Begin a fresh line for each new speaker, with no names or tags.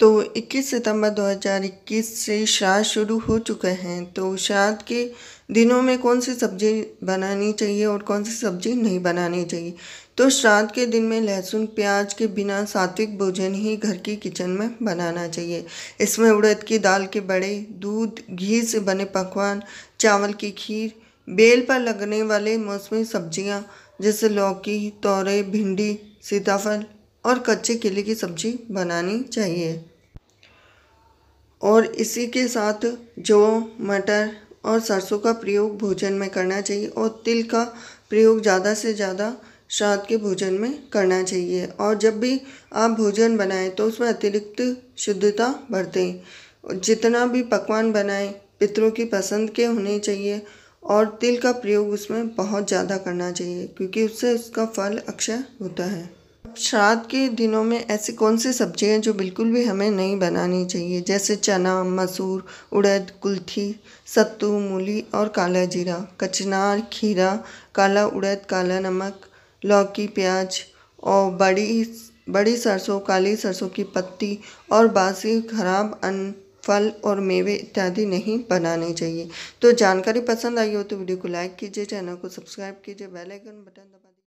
तो 21 सितंबर 2021 से श्राद्ध शुरू हो चुके हैं तो श्राद्ध के दिनों में कौन सी सब्जी बनानी चाहिए और कौन सी सब्जी नहीं बनानी चाहिए तो श्राद्ध के दिन में लहसुन प्याज के बिना सात्विक भोजन ही घर की किचन में बनाना चाहिए इसमें उड़द की दाल के बड़े दूध घी से बने पकवान चावल की खीर बेल पर लगने वाले मौसमी सब्जियां जैसे लौकी तोरे भिंडी सीताफल और कच्चे केले की सब्जी बनानी चाहिए और इसी के साथ जो मटर और सरसों का प्रयोग भोजन में करना चाहिए और तिल का प्रयोग ज़्यादा से ज़्यादा श्राद्ध के भोजन में करना चाहिए और जब भी आप भोजन बनाएं तो उसमें अतिरिक्त शुद्धता बरतें जितना भी पकवान बनाएं पितरों की पसंद के होने चाहिए और तिल का प्रयोग उसमें बहुत ज़्यादा करना चाहिए क्योंकि उससे उसका फल अक्षय होता है श्राद्ध के दिनों में ऐसी कौन सी सब्ज़ी हैं जो बिल्कुल भी हमें नहीं बनानी चाहिए जैसे चना मसूर उड़द कुल्थी सत्तू मूली और काला जीरा कचनार खीरा काला उड़द काला नमक लौकी प्याज और बड़ी बड़ी सरसों काली सरसों की पत्ती और बासी खराब अन्न फल और मेवे इत्यादि नहीं बनाने चाहिए तो जानकारी पसंद आई हो तो वीडियो को लाइक कीजिए चैनल को सब्सक्राइब कीजिए बेल आइकन बटन दबा